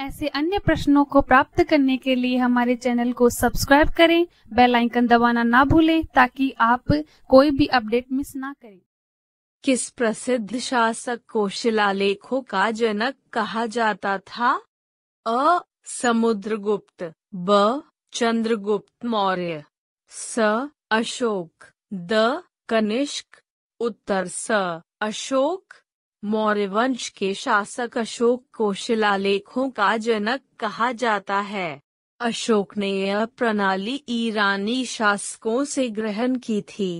ऐसे अन्य प्रश्नों को प्राप्त करने के लिए हमारे चैनल को सब्सक्राइब करें बेल आइकन दबाना ना भूलें ताकि आप कोई भी अपडेट मिस ना करें किस प्रसिद्ध शासक को शिलालेखों का जनक कहा जाता था अ समुद्रगुप्त ब चंद्रगुप्त मौर्य स अशोक द कनिष्क उत्तर स अशोक मौर्य वंश के शासक अशोक को शिलालेखों का जनक कहा जाता है अशोक ने यह प्रणाली ईरानी शासकों से ग्रहण की थी